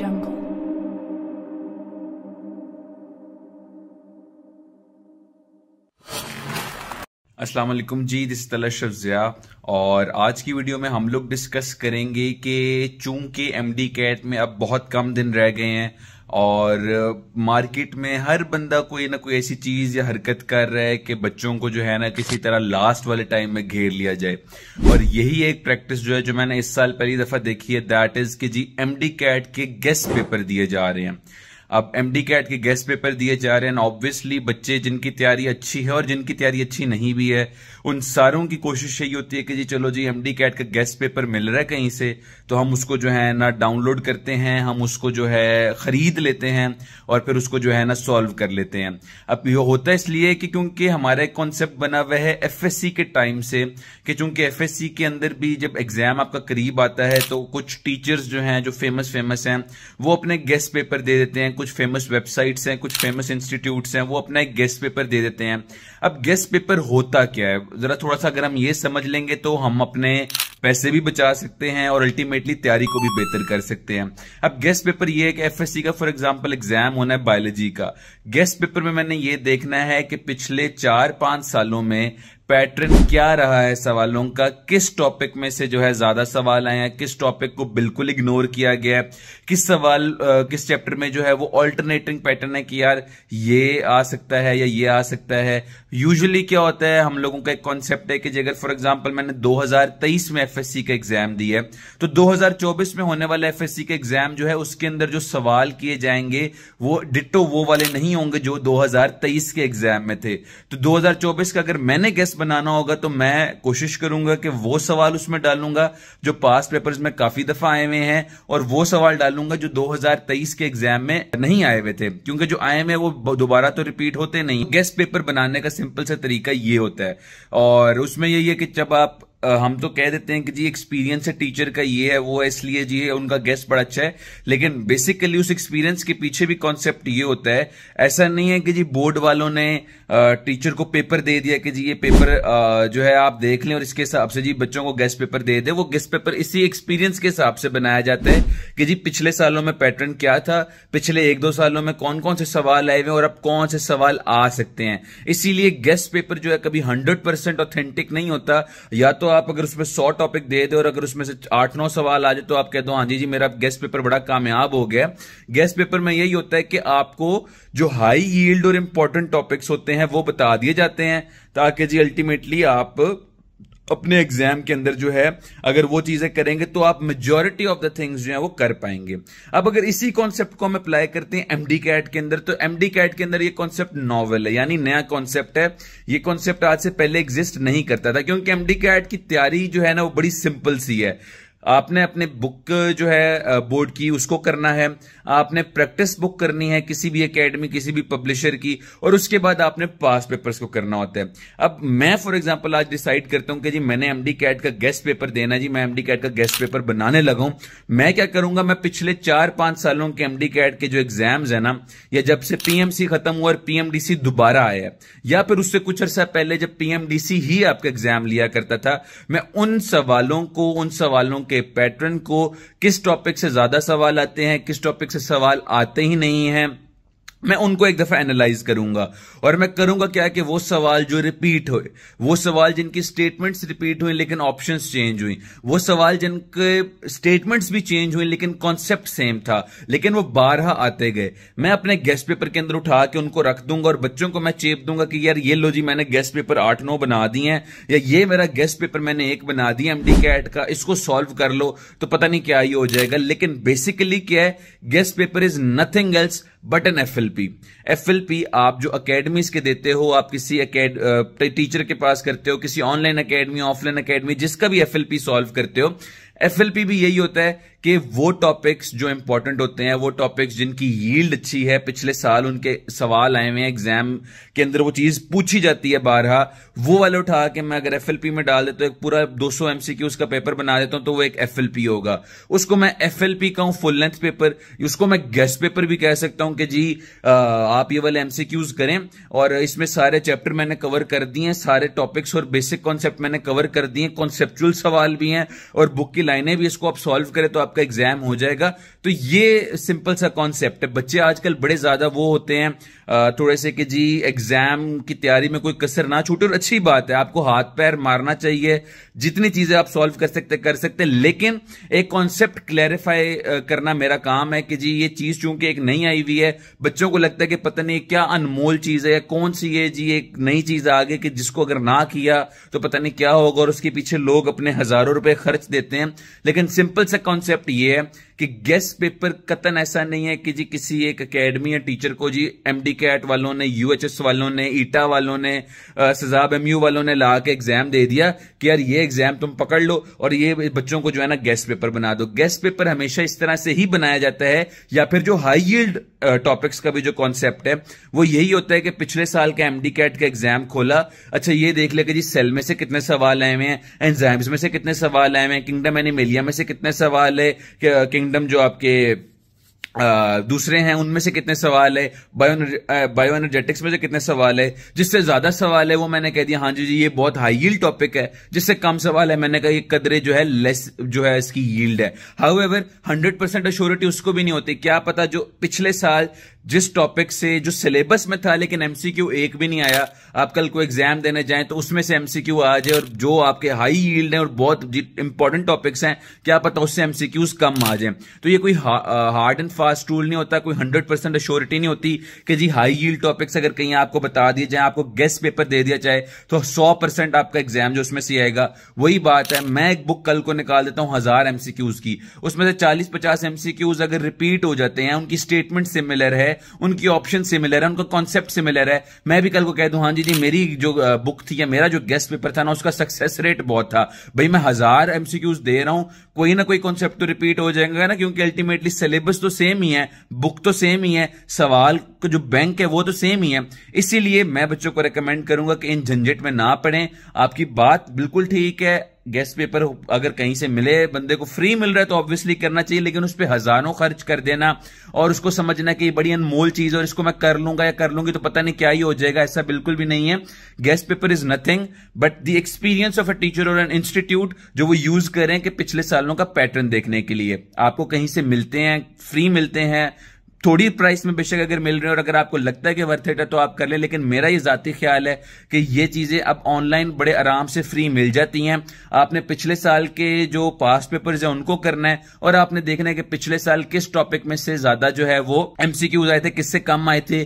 jungle. Aslam ji this तला शफजिया और आज की वीडियो में हम लोग डिस्कस करेंगे कि चूंकि एम डी कैट में अब बहुत कम दिन रह गए हैं और मार्केट में हर बंदा कोई ना कोई ऐसी चीज या हरकत कर रहा है कि बच्चों को जो है ना किसी तरह लास्ट वाले टाइम में घेर लिया जाए और यही एक प्रैक्टिस जो है जो मैंने इस साल पहली दफा देखी है दैट इज कि जी एम डी कैट के गेस्ट पेपर दिए जा रहे हैं अब एम डी कैट के गेस्ट पेपर दिए जा रहे हैं ऑब्वियसली बच्चे जिनकी तैयारी अच्छी है और जिनकी तैयारी अच्छी नहीं भी है उन सारों की कोशिश यही होती है कि जी चलो जी एम डी कैट का गेस्ट पेपर मिल रहा है कहीं से तो हम उसको जो है ना डाउनलोड करते हैं हम उसको जो है खरीद लेते हैं और फिर उसको जो है ना सॉल्व कर लेते हैं अब ये होता है इसलिए कि क्योंकि हमारा एक कॉन्सेप्ट बना हुआ है एफ के टाइम से कि चूंकि एफ के अंदर भी जब एग्जाम आपका करीब आता है तो कुछ टीचर्स जो हैं जो फेमस फेमस हैं वो अपने गेस्ट पेपर दे देते हैं कुछ फेमस वेबसाइट्स हैं कुछ फेमस इंस्टीट्यूट्स हैं वो अपना एक गेस्ट पेपर दे देते हैं अब गेस्ट पेपर होता क्या है जरा थोड़ा सा अगर हम ये समझ लेंगे तो हम अपने पैसे भी बचा सकते हैं और अल्टीमेटली तैयारी को भी बेहतर कर सकते हैं अब गेस्ट पेपर ये है कि एफ का फॉर एग्जाम्पल एग्जाम होना है बायोलॉजी का गेस्ट पेपर में मैंने ये देखना है कि पिछले चार पांच सालों में पैटर्न क्या रहा है सवालों का किस टॉपिक में से जो है ज्यादा सवाल आए हैं किस टॉपिक को बिल्कुल इग्नोर किया गया है किस सवाल आ, किस चैप्टर में जो है वो ऑल्टरनेटिंग पैटर्न है कि यार ये आ सकता है या ये आ सकता है यूजुअली क्या होता है हम लोगों का एक कॉन्सेप्ट है कि अगर फॉर एग्जाम्पल मैंने 2023 में एफएससी का एग्जाम दिया है तो 2024 में होने वाला एफएससी का एग्जाम जो है उसके अंदर जो सवाल किए जाएंगे वो डिटो वो वाले नहीं होंगे जो दो के एग्जाम में थे तो दो का अगर मैंने गेस्ट बनाना होगा तो मैं कोशिश करूंगा कि वो सवाल उसमें डालूंगा जो पास पेपर्स में काफी दफा आए हुए हैं और वो सवाल डालूंगा जो 2023 के एग्जाम में नहीं आए हुए थे क्योंकि जो आए हुए वो दोबारा तो रिपीट होते नहीं गेस्ट पेपर बनाने का सिंपल सा तरीका ये होता है और उसमें यही है कि जब आप हम तो कह देते हैं कि जी एक्सपीरियंस है टीचर का ये है वो है इसलिए जी उनका गेस्ट बड़ा अच्छा है लेकिन बेसिकली उस एक्सपीरियंस के पीछे भी कॉन्सेप्ट ये होता है ऐसा नहीं है कि जी बोर्ड वालों ने टीचर को पेपर दे दिया कि जी ये पेपर जो है आप देख लें और इसके हिसाब से जी बच्चों को गेस्ट पेपर दे दे वो गेस्ट पेपर इसी एक्सपीरियंस के हिसाब से बनाया जाता है कि जी पिछले सालों में पैटर्न क्या था पिछले एक दो सालों में कौन कौन से सवाल आए हुए और अब कौन से सवाल आ सकते हैं इसीलिए गेस्ट पेपर जो है कभी हंड्रेड ऑथेंटिक नहीं होता या तो आप अगर उसमें सौ टॉपिक दे दे और अगर उसमें से आठ नौ सवाल आ जाए तो आप कह दो हाँ जी जी मेरा गेस्ट पेपर बड़ा कामयाब हो गया गेस्ट पेपर में यही होता है कि आपको जो हाई यील्ड और इंपॉर्टेंट टॉपिक्स होते हैं वो बता दिए जाते हैं ताकि जी अल्टीमेटली आप अपने एग्जाम के अंदर जो है अगर वो चीजें करेंगे तो आप मेजोरिटी ऑफ द थिंग्स जो है वो कर पाएंगे अब अगर इसी कॉन्सेप्ट को हम अप्लाई करते हैं एमडी कैट के अंदर तो एमडी कैट के अंदर ये कॉन्सेप्ट नॉवल है यानी नया कॉन्सेप्ट है ये कॉन्सेप्ट आज से पहले एग्जिस्ट नहीं करता था क्योंकि एमडी कैट की तैयारी जो है ना वो बड़ी सिंपल सी है आपने अपने बुक जो है बोर्ड की उसको करना है आपने प्रैक्टिस बुक करनी है किसी भी एकेडमी किसी भी पब्लिशर की और उसके बाद आपने पास पेपर्स को करना होता है अब मैं फॉर एग्जांपल आज डिसाइड करता हूं कि जी मैंने एमडी कैट का गेस्ट पेपर देना जी मैं एमडी कैट का गेस्ट पेपर बनाने लगा हूं मैं क्या करूंगा मैं पिछले चार पांच सालों के एमडी कैट के जो एग्जाम्स है ना या जब से पीएमसी खत्म हुआ और पीएमडीसी दोबारा आया है या फिर उससे कुछ अर्सा पहले जब पीएमडीसी ही आपका एग्जाम लिया करता था मैं उन सवालों को उन सवालों के पैटर्न को किस टॉपिक से ज्यादा सवाल आते हैं किस टॉपिक से सवाल आते ही नहीं हैं मैं उनको एक दफा एनालाइज करूंगा और मैं करूंगा क्या कि वो सवाल जो रिपीट हुए वो सवाल जिनकी स्टेटमेंट्स रिपीट हुई लेकिन ऑप्शंस चेंज हुई वो सवाल जिनके स्टेटमेंट्स भी चेंज हुई लेकिन कॉन्सेप्ट सेम था लेकिन वो बारह आते गए मैं अपने गेस्ट पेपर के अंदर उठा के उनको रख दूंगा और बच्चों को मैं चेप दूंगा कि यार ये लो जी मैंने गेस्ट पेपर आठ नौ बना दिए हैं या ये मेरा गेस्ट पेपर मैंने एक बना दिया एम कैट का इसको सॉल्व कर लो तो पता नहीं क्या ये हो जाएगा लेकिन बेसिकली क्या है guess paper is nothing else an F L P F L P आप जो अकेडमीज के देते हो आप किसी टीचर के पास करते हो किसी ऑनलाइन अकेडमी ऑफलाइन अकेडमी जिसका भी एफ एल पी सॉल्व करते हो एफएलपी भी यही होता है कि वो टॉपिक्स जो इंपॉर्टेंट होते हैं वो टॉपिक्स जिनकी यील्ड अच्छी है पिछले साल उनके सवाल आए हुए हैं एग्जाम के अंदर वो चीज पूछी जाती है बारह वो वाले उठा के मैं अगर एफएलपी में डाल देता तो एक पूरा 200 सौ एमसीक्यू उसका पेपर बना देता हूं तो वो एक एफएलपी होगा उसको मैं एफएलपी कहूं फुल लेंथ पेपर उसको मैं गेस्ट पेपर भी कह सकता हूं कि जी आ, आप ये वाले एमसीक्यूज करें और इसमें सारे चैप्टर मैंने कवर कर दिए सारे टॉपिक्स और बेसिक कॉन्सेप्ट मैंने कवर कर दिए कॉन्सेप्चुअल सवाल भी हैं और बुक की लाइनें भी इसको आप सॉल्व करें तो आपका एग्जाम हो जाएगा तो ये सिंपल सा कॉन्सेप्ट है बच्चे आजकल बड़े ज्यादा वो होते हैं थोड़े से कि जी एग्जाम की तैयारी में कोई कसर ना छूटे और अच्छी बात है आपको हाथ पैर मारना चाहिए जितनी चीजें आप सॉल्व कर सकते कर सकते लेकिन एक कॉन्सेप्ट क्लैरिफाई करना मेरा काम है कि जी ये चीज चूंकि एक नई आई हुई है बच्चों को लगता है कि पता नहीं क्या अनमोल चीज है कौन सी ये जी एक नई चीज आ गई कि जिसको अगर ना किया तो पता नहीं क्या होगा और उसके पीछे लोग अपने हजारों रुपए खर्च देते हैं लेकिन सिंपल सा कॉन्सेप्ट ये है कि गेस्ट पेपर कतन ऐसा नहीं है कि जी किसी एक अकेडमी या टीचर को जी एमडी कैट वालों ने यूएचएस वालों ने ईटा e वालों ने सजाब एमयू वालों ने ला के एग्जाम दे दिया कि यार ये एग्जाम तुम पकड़ लो और ये बच्चों को जो है ना गेस्ट पेपर बना दो गेस्ट पेपर हमेशा इस तरह से ही बनाया जाता है या फिर जो हाई यील्ड टॉपिक्स का भी जो कॉन्सेप्ट है वो यही होता है कि पिछले साल का एमडी कैट का एग्जाम खोला अच्छा ये देख लेके जी सेल में से कितने सवाल आए हुए हैं एंजाइम्स में से कितने सवाल आए हुए हैं किंगडम एनिमेलिया में से कितने सवाल है किंग रैंडम जो आपके आ, दूसरे हैं उनमें से कितने सवाल है बायो बायो एनर्जेटिक्स में से कितने सवाल है जिससे ज्यादा सवाल है वो मैंने कह दिया हाँ जी जी ये बहुत हाई यील्ड टॉपिक है जिससे कम सवाल है मैंने कहा ये कदरे जो है लेस जो है इसकी यील्ड है however hundred percent assurity उसको भी नहीं होती क्या पता जो पिछले साल जिस टॉपिक से जो सिलेबस में था लेकिन एमसीक्यू एक भी नहीं आया आप कल को एग्जाम देने जाएं तो उसमें से एमसीक्यू आ जाए और जो आपके हाई यील्ड हैं और बहुत इंपॉर्टेंट टॉपिक्स हैं क्या पता उससे एमसीक्यूज कम आ जाए तो ये कोई हार्ड एंड फास्ट रूल नहीं होता कोई हंड्रेड परसेंट अश्योरिटी नहीं होती कि जी हाई यील्ड टॉपिक्स अगर कहीं आपको बता दिए जाए आपको गेस्ट पेपर दे दिया जाए तो सौ परसेंट आपका एग्जाम जो उसमें से आएगा वही बात है मैं एक बुक कल को निकाल देता हूं हजार एमसीक्यूज की उसमें से चालीस पचास एमसीक्यूज अगर रिपीट हो जाते हैं उनकी स्टेटमेंट सिमिलर है है उनकी ऑप्शन सिमिलर है उनका कॉन्सेप्ट सिमिलर है मैं भी कल को कह दूं हाँ जी जी मेरी जो बुक थी या मेरा जो गेस्ट पेपर था ना उसका सक्सेस रेट बहुत था भाई मैं हजार एमसीक्यूज दे रहा हूं कोई ना कोई कॉन्सेप्ट तो रिपीट हो जाएगा ना क्योंकि अल्टीमेटली सिलेबस तो सेम ही है बुक तो सेम ही है सवाल जो बैंक है वो तो सेम ही है इसीलिए मैं बच्चों को रिकमेंड करूंगा कि इन झंझट में ना पड़ें आपकी बात बिल्कुल ठीक है गेस्ट पेपर अगर कहीं से मिले बंदे को फ्री मिल रहा है तो ऑब्वियसली करना चाहिए लेकिन उस पर हजारों खर्च कर देना और उसको समझना कि ये बड़ी अनमोल चीज और इसको मैं कर लूंगा या कर लूंगी तो पता नहीं क्या ही हो जाएगा ऐसा बिल्कुल भी नहीं है guess paper is nothing but the experience of a teacher और एन इंस्टीट्यूट जो वो यूज करें कि पिछले सालों का पैटर्न देखने के लिए आपको कहीं से मिलते हैं फ्री मिलते हैं थोड़ी प्राइस में बेशक अगर मिल रहे हैं और अगर आपको लगता है कि वर्थ है तो आप कर लें लेकिन मेरा ये जाती ख्याल है कि ये चीज़ें अब ऑनलाइन बड़े आराम से फ्री मिल जाती हैं आपने पिछले साल के जो पास्ट पेपर्स हैं उनको करना है और आपने देखना है कि पिछले साल किस टॉपिक में से ज़्यादा जो है वो एमसीक्यूज आए थे किससे कम आए थे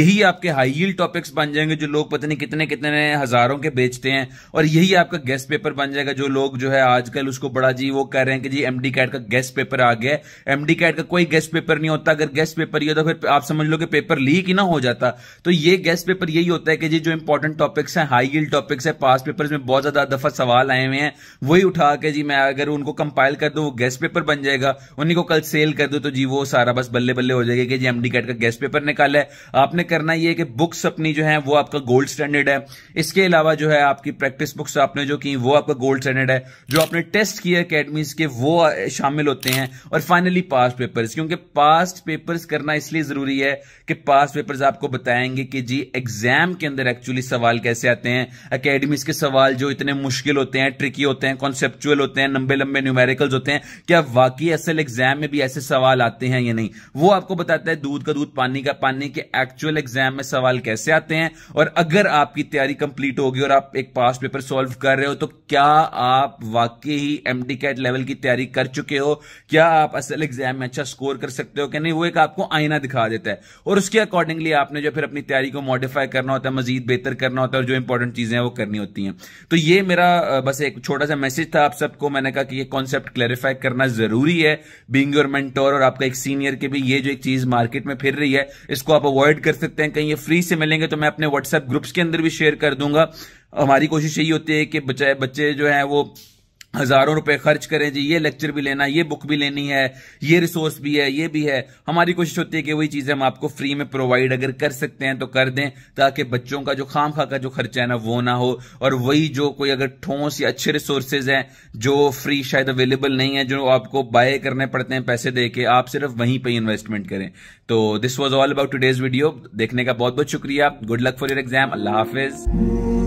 यही आपके हाई हील टॉपिक्स बन जाएंगे जो लोग पता नहीं कितने कितने हज़ारों के बेचते हैं और यही आपका गेस्ट पेपर बन जाएगा जो लोग जो है आजकल उसको बड़ा जी वो कर रहे हैं कि जी एमडी कैट का गेस्ट पेपर आ गया एमडी कैट का कोई गेस्ट पेपर नहीं होता अगर गेस्ट गेस्ट पेपर या तो फिर आप समझ लो कि पेपर लीक ही ना हो जाता तो ये गेस्ट पेपर यही होता है कि जी जो इंपॉर्टेंट टॉपिक्स हैं हाई गिल टॉपिक्स हैं पास पेपर्स में बहुत ज्यादा दफा सवाल आए हुए हैं वही उठा के जी मैं अगर उनको कंपाइल कर दूँ वो गेस्ट पेपर बन जाएगा उन्हीं को कल सेल कर दो तो जी वो सारा बस बल्ले बल्ले हो जाएगा कि जी एम का गेस्ट पेपर निकाला है आपने करना ये कि बुक्स अपनी जो है वो आपका गोल्ड स्टैंडर्ड है इसके अलावा जो है आपकी प्रैक्टिस बुक्स आपने जो की वो आपका गोल्ड स्टैंडर्ड है जो आपने टेस्ट किया अकेडमीज के वो शामिल होते हैं और फाइनली पास्ट पेपर्स क्योंकि पास्ट पेपर्स करना इसलिए जरूरी है कि पास पेपर्स आपको बताएंगे कि जी एग्जाम के अंदर एक्चुअली सवाल कैसे आते हैं अकेडमिक्स के सवाल जो इतने मुश्किल होते हैं ट्रिकी होते हैं कॉन्सेप्चुअल होते हैं लंबे लंबे न्यूमेरिकल्स होते हैं क्या वाकई असल एग्जाम में भी ऐसे सवाल आते हैं या नहीं वो आपको बताता है दूध का दूध पानी का पानी के एक्चुअल एग्जाम में सवाल कैसे आते हैं और अगर आपकी तैयारी कंप्लीट होगी और आप एक पास पेपर सॉल्व कर रहे हो तो क्या आप वाकई ही एमडी कैट लेवल की तैयारी कर चुके हो क्या आप असल एग्जाम में अच्छा स्कोर कर सकते हो कि नहीं वो एक आप आपको आईना दिखा देता है और उसके अकॉर्डिंगली आपने जो फिर अपनी तैयारी को मॉडिफाई करना होता है मजीद बेहतर करना होता है और जो इंपॉर्टेंट चीजें हैं वो करनी होती हैं तो ये मेरा बस एक छोटा सा मैसेज था आप सबको मैंने कहा कि ये कॉन्सेप्ट क्लैरिफाई करना जरूरी है बींग योर मेंटोर और आपका एक सीनियर के भी ये जो एक चीज मार्केट में फिर रही है इसको आप अवॉइड कर सकते हैं कहीं ये फ्री से मिलेंगे तो मैं अपने व्हाट्सएप ग्रुप्स के अंदर भी शेयर कर दूंगा हमारी कोशिश यही होती है कि बच्चे जो है वो हजारों रुपए खर्च करें जी ये लेक्चर भी लेना ये बुक भी लेनी है ये रिसोर्स भी है ये भी है हमारी कोशिश होती है कि वही चीजें हम आपको फ्री में प्रोवाइड अगर कर सकते हैं तो कर दें ताकि बच्चों का जो खाम खा का जो खर्चा है ना वो ना हो और वही जो कोई अगर ठोस या अच्छे रिसोर्सेज हैं जो फ्री शायद अवेलेबल नहीं है जो आपको बाय करने पड़ते हैं पैसे दे के आप सिर्फ वहीं पर इन्वेस्टमेंट करें तो this was all about today's video देखने का बहुत बहुत शुक्रिया good luck for your exam अल्लाह हाफिज़